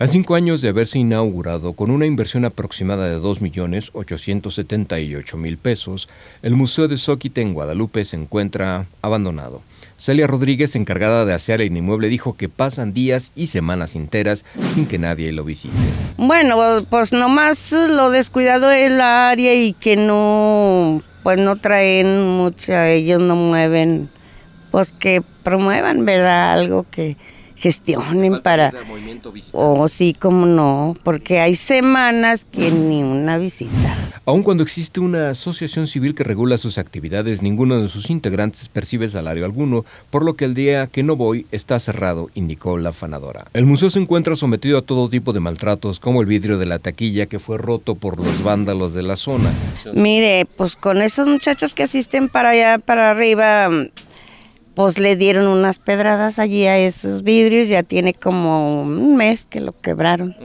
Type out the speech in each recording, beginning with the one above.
A cinco años de haberse inaugurado con una inversión aproximada de 2.878.000 pesos, el Museo de Zóquite en Guadalupe se encuentra abandonado. Celia Rodríguez, encargada de asear el inmueble, dijo que pasan días y semanas enteras sin que nadie lo visite. Bueno, pues nomás lo descuidado es la área y que no, pues no traen mucho, ellos no mueven, pues que promuevan, ¿verdad? Algo que gestionen para... O oh, sí, como no, porque hay semanas que ni una visita. Aun cuando existe una asociación civil que regula sus actividades, ninguno de sus integrantes percibe salario alguno, por lo que el día que no voy está cerrado, indicó la fanadora El museo se encuentra sometido a todo tipo de maltratos, como el vidrio de la taquilla que fue roto por los vándalos de la zona. Mire, pues con esos muchachos que asisten para allá, para arriba, pues le dieron unas pedradas allí a esos vidrios, ya tiene como un mes que lo quebraron.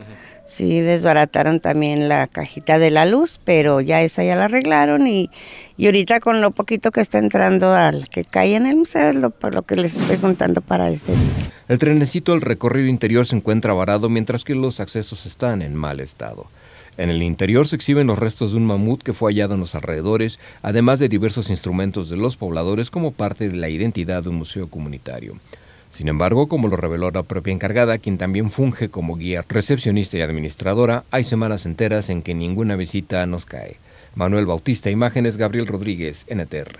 Sí, desbarataron también la cajita de la luz, pero ya esa ya la arreglaron y, y ahorita con lo poquito que está entrando al que cae en el museo es lo, por lo que les estoy contando para ese día. El trenecito al recorrido interior se encuentra varado mientras que los accesos están en mal estado. En el interior se exhiben los restos de un mamut que fue hallado en los alrededores, además de diversos instrumentos de los pobladores como parte de la identidad de un museo comunitario. Sin embargo, como lo reveló la propia encargada, quien también funge como guía, recepcionista y administradora, hay semanas enteras en que ninguna visita nos cae. Manuel Bautista, Imágenes Gabriel Rodríguez, NTR.